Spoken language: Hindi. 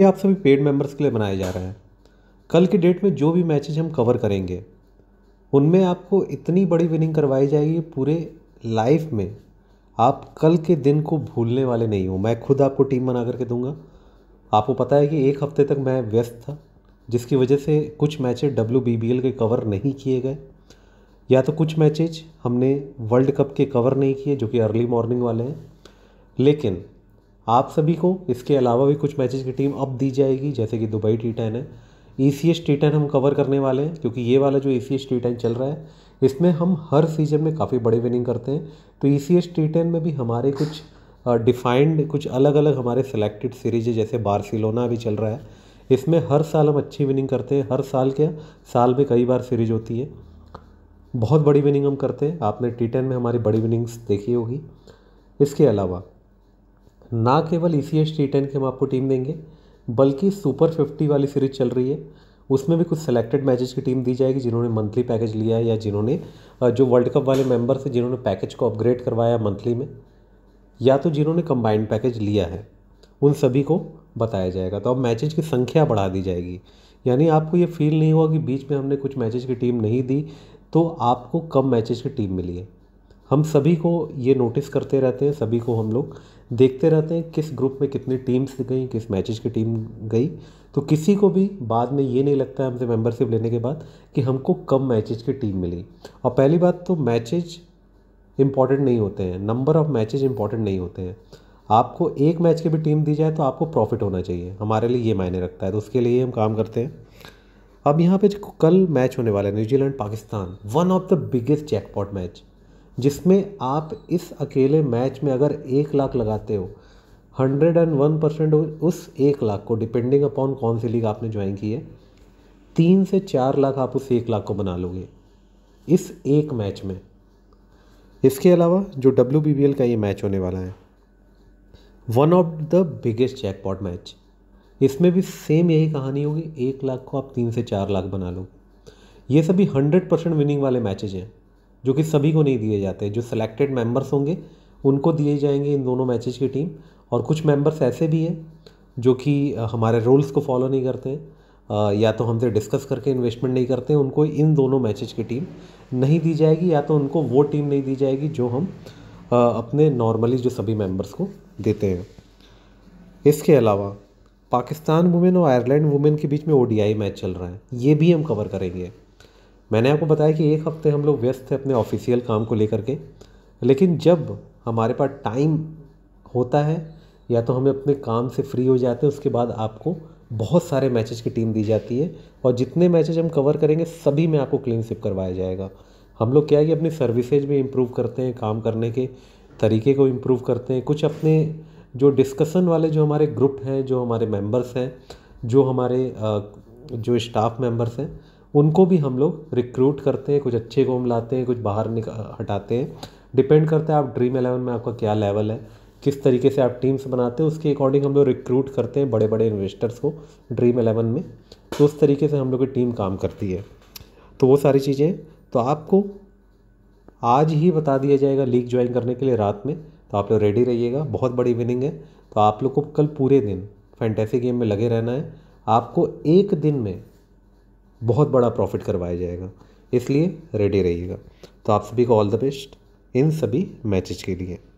ये आप सभी पेड मेंबर्स के लिए बनाए जा रहे हैं कल की डेट में जो भी मैचेज हम कवर करेंगे उनमें आपको इतनी बड़ी विनिंग करवाई जाएगी पूरे लाइफ में आप कल के दिन को भूलने वाले नहीं हो मैं खुद आपको टीम बना करके दूंगा आपको पता है कि एक हफ्ते तक मैं व्यस्त था जिसकी वजह से कुछ मैचेज डब्ल्यू के कवर नहीं किए गए या तो कुछ मैचेज हमने वर्ल्ड कप के कवर नहीं किए जो कि अर्ली मॉर्निंग वाले हैं लेकिन आप सभी को इसके अलावा भी कुछ मैचेस की टीम अब दी जाएगी जैसे कि दुबई टी टेन है E C S T ten हम कवर करने वाले हैं क्योंकि ये वाला जो E C S T ten चल रहा है इसमें हम हर सीजन में काफ़ी बड़े विनिंग करते हैं तो E C S T ten में भी हमारे कुछ डिफाइंड कुछ अलग अलग हमारे सिलेक्टेड सीरीज है जैसे बार्सिलोना भी चल रहा है इसमें हर साल हम अच्छी विनिंग करते हैं हर साल के साल में कई बार सीरीज होती है बहुत बड़ी विनिंग हम करते हैं आपने टी टेन में हमारी बड़ी विनिंग्स देखी होगी इसके अलावा ना केवल E C S T ten की हम आपको टीम देंगे बल्कि सुपर फिफ्टी वाली सीरीज चल रही है उसमें भी कुछ सेलेक्टेड मैचेस की टीम दी जाएगी जिन्होंने मंथली पैकेज लिया है या जिन्होंने जो वर्ल्ड कप वाले मेंबर हैं जिन्होंने पैकेज को अपग्रेड करवाया मंथली में या तो जिन्होंने कंबाइंड पैकेज लिया है उन सभी को बताया जाएगा तो अब मैचेज की संख्या बढ़ा दी जाएगी यानी आपको ये फील नहीं हुआ कि बीच में हमने कुछ मैचेज की टीम नहीं दी तो आपको कम मैचेज की टीम मिली है हम सभी को ये नोटिस करते रहते हैं सभी को हम लोग देखते रहते हैं किस ग्रुप में कितनी टीम्स गई किस मैचेस की टीम गई तो किसी को भी बाद में ये नहीं लगता है हमसे मेंबरशिप लेने के बाद कि हमको कम मैचेज की टीम मिली और पहली बात तो मैचेज इंपॉर्टेंट नहीं होते हैं नंबर ऑफ़ मैचेज इंपॉर्टेंट नहीं होते हैं आपको एक मैच की भी टीम दी जाए तो आपको प्रॉफिट होना चाहिए हमारे लिए ये मायने रखता है तो उसके लिए हम काम करते हैं अब यहाँ पे कल मैच होने वाला है New Zealand Pakistan one of the biggest jackpot match जिसमें आप इस अकेले मैच में अगर एक लाख लगाते हो हंड्रेड एंड वन परसेंट उस एक लाख को डिपेंडिंग अपॉन कौन सी लीग आपने ज्वाइन की है तीन से चार लाख आप उस एक लाख को बना लोगे इस एक मैच में इसके अलावा जो डब्ल्यू का ये मैच होने वाला है one of the biggest jackpot match इसमें भी सेम यही कहानी होगी एक लाख को आप तीन से चार लाख बना लो ये सभी हंड्रेड परसेंट विनिंग वाले मैचेज हैं जो कि सभी को नहीं दिए जाते जो सिलेक्टेड मेंबर्स होंगे उनको दिए जाएंगे इन दोनों मैचेस की टीम और कुछ मेंबर्स ऐसे भी हैं जो कि हमारे रूल्स को फॉलो नहीं करते हैं या तो हमसे डिस्कस करके इन्वेस्टमेंट नहीं करते उनको इन दोनों मैचेज की टीम नहीं दी जाएगी या तो उनको वो टीम नहीं दी जाएगी जो हम अपने नॉर्मली जो सभी मेंबर्स को देते हैं इसके अलावा पाकिस्तान वुमेन और आयरलैंड वुमेन के बीच में ओडीआई मैच चल रहा है ये भी हम कवर करेंगे मैंने आपको बताया कि एक हफ्ते हम लोग व्यस्त थे अपने ऑफिशियल काम को लेकर के लेकिन जब हमारे पास टाइम होता है या तो हमें अपने काम से फ्री हो जाते हैं उसके बाद आपको बहुत सारे मैचेज की टीम दी जाती है और जितने मैचेज हम कवर करेंगे सभी में आपको क्लीन स्विप करवाया जाएगा हम लोग क्या है कि अपनी सर्विसेज भी इम्प्रूव करते हैं काम करने के तरीके को इम्प्रूव करते हैं कुछ अपने जो डिस्कशन वाले जो हमारे ग्रुप हैं जो हमारे मेंबर्स हैं जो हमारे जो स्टाफ मेंबर्स हैं उनको भी हम लोग रिक्रूट करते हैं कुछ अच्छे को हम लाते हैं कुछ बाहर हटाते हैं डिपेंड करता है आप ड्रीम एलेवन में आपका क्या लेवल है किस तरीके से आप टीम्स बनाते हैं उसके अकॉर्डिंग हम लोग रिक्रूट करते हैं बड़े बड़े इन्वेस्टर्स को ड्रीम एलेवन में तो उस तरीके से हम लोग की टीम काम करती है तो वो सारी चीज़ें तो आपको आज ही बता दिया जाएगा लीग ज्वाइन करने के लिए रात में तो आप लोग रेडी रहिएगा बहुत बड़ी विनिंग है तो आप लोग को कल पूरे दिन फैंटेसी गेम में लगे रहना है आपको एक दिन में बहुत बड़ा प्रॉफिट करवाया जाएगा इसलिए रेडी रहिएगा तो आप सभी को ऑल द बेस्ट इन सभी मैचेज के लिए